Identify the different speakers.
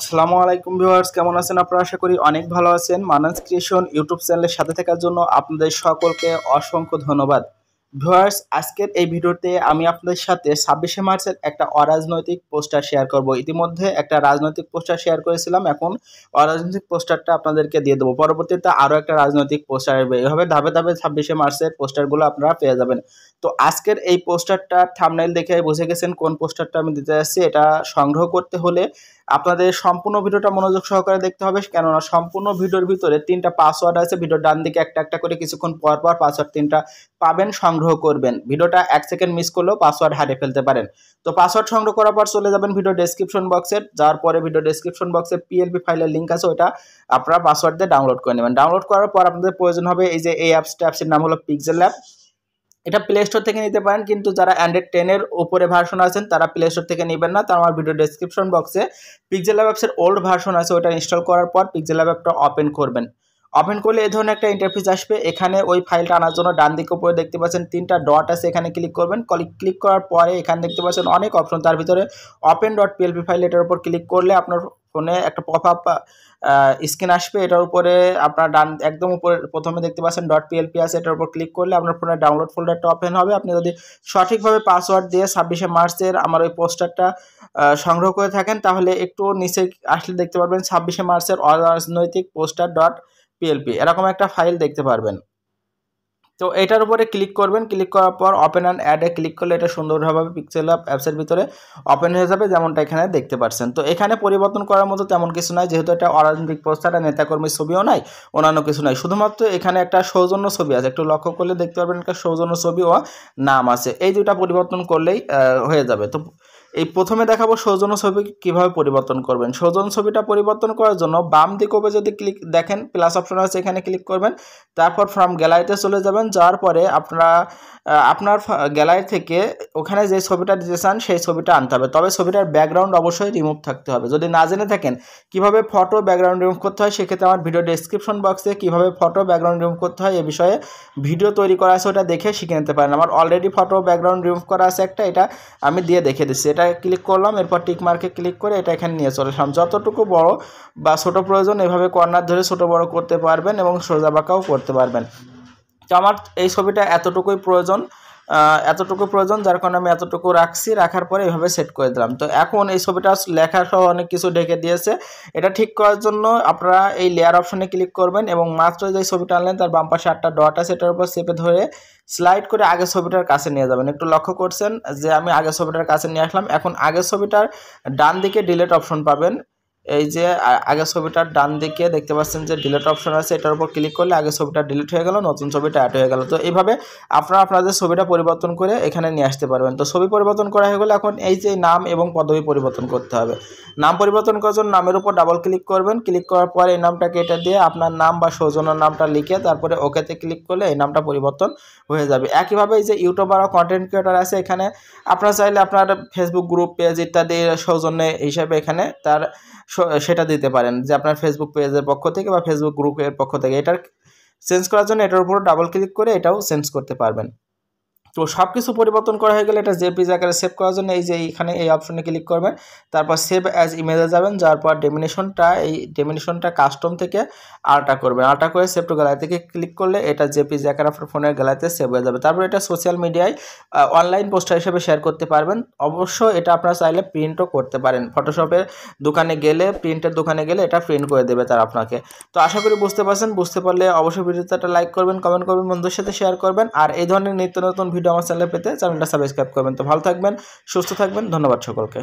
Speaker 1: আসসালামু আলাইকুম ভিউয়ার্স কেমন আছেন আপনারা আশা করি অনেক ভালো আছেন মানাস ক্রিয়েশন ইউটিউব চ্যানেলের সাথে থাকার জন্য আপনাদের সকলকে অসংখ্য ধন্যবাদ ভিউয়ার্স আজকের এই ভিডিওতে আমি আপনাদের সাথে ছাব্বিশে মার্চের একটা অরাজনৈতিক পোস্টার শেয়ার করব ইতিমধ্যে একটা রাজনৈতিক পোস্টার শেয়ার করেছিলাম এখন অরাজনৈতিক পোস্টারটা আপনাদেরকে দিয়ে দেবো পরবর্তীতে আরও একটা রাজনৈতিক পোস্টার আসবে এভাবে ধাপে ধাপে ছাব্বিশে মার্চের পোস্টারগুলো আপনারা পেয়ে যাবেন তো আজকের এই পোস্টারটা থামনাইল দেখে বুঝে গেছেন কোন পোস্টারটা আমি দিতে যাচ্ছি এটা সংগ্রহ করতে হলে আপনাদের সম্পূর্ণ ভিডিওটা মনোযোগ সহকারে দেখতে হবে কেননা সম্পূর্ণ ভিডিওর ভিতরে তিনটা পাসওয়ার্ড আছে ভিডিওর ডান দিকে একটা একটা করে কিছুক্ষণ পর পর পাসওয়ার্ড তিনটা পাবেন সংগ্রহ করবেন ভিডিওটা এক সেকেন্ড মিস করলেও পাসওয়ার্ড হারিয়ে ফেলতে পারেন তো পাসওয়ার্ড সংগ্রহ করার পর চলে যাবেন ভিডিও ডেসক্রিপশন বক্সে যার পরে ভিডিও ডেসক্রিপশন বক্সে পিএলপি ফাইলের লিঙ্ক আছে ওটা আপনারা পাসওয়ার্ড দিয়ে ডাউনলোড করে নেবেন ডাউনলোড করার পর আপনাদের প্রয়োজন হবে এই যে এই অ্যাপসটা অ্যাপসের নাম হলো পিকজেল অ্যাপ এটা প্লে স্টোর থেকে নিতে পারেন কিন্তু যারা অ্যান্ড্রয়েড টেনের ওপরে ভার্সন আছেন তারা প্লে স্টোর থেকে নেবেন না তার আমার ভিডিও ডেসক্রিপশন বক্সে পিকজেলা অ্যাপসের ওল্ড ভার্সন আছে ওটা ইনস্টল করার পর পিকজেলা অ্যাপটা ওপেন করবেন ওপেন করলে এ ধরনের একটা ইন্টারফেস আসবে এখানে ওই ফাইলটা আনার জন্য ডান দিকে উপরে দেখতে পাচ্ছেন তিনটা ডট আছে এখানে ক্লিক করবেন ক্লিক করার পরে এখানে দেখতে পাচ্ছেন অনেক অপশন তার ভিতরে ওপেন ডট পিএলপি ফাইল এটার উপর ক্লিক করলে আপনার ফোনে একটা পপ আপ স্ক্রিন আসবে এটার উপরে আপনার ডান একদম উপরে প্রথমে দেখতে পাচ্ছেন ডট পিএলপি আছে এটার উপর ক্লিক করলে আপনার ফোনে ডাউনলোড ফোল্ডারটা ওপেন হবে আপনি যদি সঠিকভাবে পাসওয়ার্ড দিয়ে ছাব্বিশে মার্চের আমার ওই পোস্টারটা সংগ্রহ করে থাকেন তাহলে একটু নিচে আসলে দেখতে পারবেন ছাব্বিশে মার্চের অরাজনৈতিক পোস্টার ডট পিএলপি এরকম একটা ফাইল দেখতে পারবেন তো এটার উপরে ক্লিক করবেন ক্লিক করার পর ওপেন অ্যান্ড অ্যাডে ক্লিক করলে এটা সুন্দরভাবে পিক্সেল অ্যাপ অ্যাপসের ভিতরে ওপেন হয়ে যাবে যেমনটা এখানে দেখতে পাচ্ছেন তো এখানে পরিবর্তন করার মতো তেমন কিছু নয় যেহেতু এটা অরাজনৈতিক পোস্টার আর নেতাকর্মীর ছবিও নাই অন্যান্য কিছু নয় শুধুমাত্র এখানে একটা সৌজন্য ছবি আছে একটু লক্ষ্য করলে দেখতে পারবেন একটা সৌজন্য ছবি ও নাম আছে এই দুটা পরিবর্তন করলেই হয়ে যাবে তো এই প্রথমে দেখাবো সৌজন্য ছবি কিভাবে পরিবর্তন করবেন সৌজন্য ছবিটা পরিবর্তন করার জন্য বাম দিক ওপে যদি ক্লিক দেখেন প্লাস অপশন আছে এখানে ক্লিক করবেন তারপর ফ্রম গ্যালারিতে চলে যাবেন যাওয়ার পরে আপনারা আপনার গ্যালারি থেকে ওখানে যে ছবিটা দিতে চান সেই ছবিটা আনতে হবে তবে ছবিটার ব্যাকগ্রাউন্ড অবশ্যই রিমুভ থাকতে হবে যদি না জেনে থাকেন কিভাবে ফটো ব্যাকগ্রাউন্ড রিমুভ করতে হয় সেক্ষেত্রে আমার ভিডিও ডেসক্রিপশন বক্সে কিভাবে ফটো ব্যাকগ্রাউন্ড রিমুভ করতে হয় এ বিষয়ে ভিডিও তৈরি করা আছে ওটা দেখে শিখে নিতে পারেন আমার অলরেডি ফটো ব্যাকগ্রাউন্ড রিমুভ করা আছে একটা এটা আমি দিয়ে দেখে দিচ্ছি এটা এটা ক্লিক করলাম এরপর টিক মার্কে ক্লিক করে এটা এখানে নিয়ে চলে আসলাম যতটুকু বড় বা ছোট প্রয়োজন এভাবে কর্নার ধরে ছোট বড় করতে পারবেন এবং সোজা বাঁকাও করতে পারবেন তো আমার এই ছবিটা এতটুকুই প্রয়োজন এতটুকু প্রয়োজন যার কারণে আমি এতটুকু রাখছি রাখার পরে এভাবে সেট করে দিলাম তো এখন এই ছবিটা লেখা সহ অনেক কিছু ঢেকে দিয়েছে এটা ঠিক করার জন্য আপনারা এই লেয়ার অপশনে ক্লিক করবেন এবং মাত্র যে ছবিটা আনলেন তার বাম পাশে আটটা ডট আছে এটার উপর চেপে ধরে স্লাইড করে আগের ছবিটার কাছে নিয়ে যাবেন একটু লক্ষ্য করছেন যে আমি আগের ছবিটার কাছে নিয়ে আসলাম এখন আগের ছবিটার ডান দিকে ডিলেট অপশন পাবেন এই যে আগে ছবিটার ডান দিকে দেখতে পাচ্ছেন যে ডিলেট অপশন আছে এটার উপর ক্লিক করলে আগে ছবিটা ডিলিট হয়ে গেল নতুন ছবিটা অ্যাড হয়ে গেল তো এইভাবে আপনারা আপনাদের ছবিটা পরিবর্তন করে এখানে নিয়ে আসতে পারবেন তো ছবি পরিবর্তন করা হয়ে গেলে এখন এই যে নাম এবং পদবি পরিবর্তন করতে হবে নাম পরিবর্তন করার জন্য নামের উপর ডাবল ক্লিক করবেন ক্লিক করার পর এই নামটাকে এটা দিয়ে আপনার নাম বা সৌজনের নামটা লিখে তারপরে ওকেতে ক্লিক করলে এই নামটা পরিবর্তন হয়ে যাবে একইভাবে এই যে ইউটিউবার আর কন্টেন্ট ক্রিয়েটার আছে এখানে আপনারা চাইলে আপনার ফেসবুক গ্রুপ পেজ ইত্যাদি সৌজন্য হিসাবে এখানে তার সেটা দিতে পারেন যে আপনার ফেসবুক পেজের পক্ষ থেকে বা ফেসবুক গ্রুপের পক্ষ থেকে এটার চেঞ্জ করার জন্য এটার উপর ডাবল ক্লিক করে এটাও চেঞ্জ করতে পারবেন তো সব কিছু পরিবর্তন করা হয়ে গেলে এটা জেপিজ আকারে সেভ করার জন্য এই যে এইখানে এই অপশনে ক্লিক করবেন তারপর সেভ অ্যাজ ইমেজে যাবেন যার পর ডেমিনেশনটা এই ডেমিনেশনটা কাস্টম থেকে আলটা করবেন আলটা করে সেভ টু গ্যালারি থেকে ক্লিক করলে এটা জেপিজ আকারে আপনার ফোনের গ্যালারিতে সেভ হয়ে যাবে তারপর এটা সোশ্যাল মিডিয়ায় অনলাইন পোস্টার হিসেবে শেয়ার করতে পারবেন অবশ্য এটা আপনারা চাইলে প্রিন্টও করতে পারেন ফটোশপের দোকানে গেলে প্রিন্টের দোকানে গেলে এটা প্রিন্ট করে দেবে তার আপনাকে তো আশা করি বুঝতে পারছেন বুঝতে পারলে অবশ্যই ভিডিওতে একটা লাইক করবেন কমেন্ট করবেন বন্ধুর সাথে শেয়ার করবেন আর এই ধরনের নিত্য নতুন ভিডিও ভিডিও আমার চ্যানেলে পেতে চ্যানেলটা সাবস্ক্রাইব করবেন তো ভালো থাকবেন সুস্থ থাকবেন ধন্যবাদ সকলকে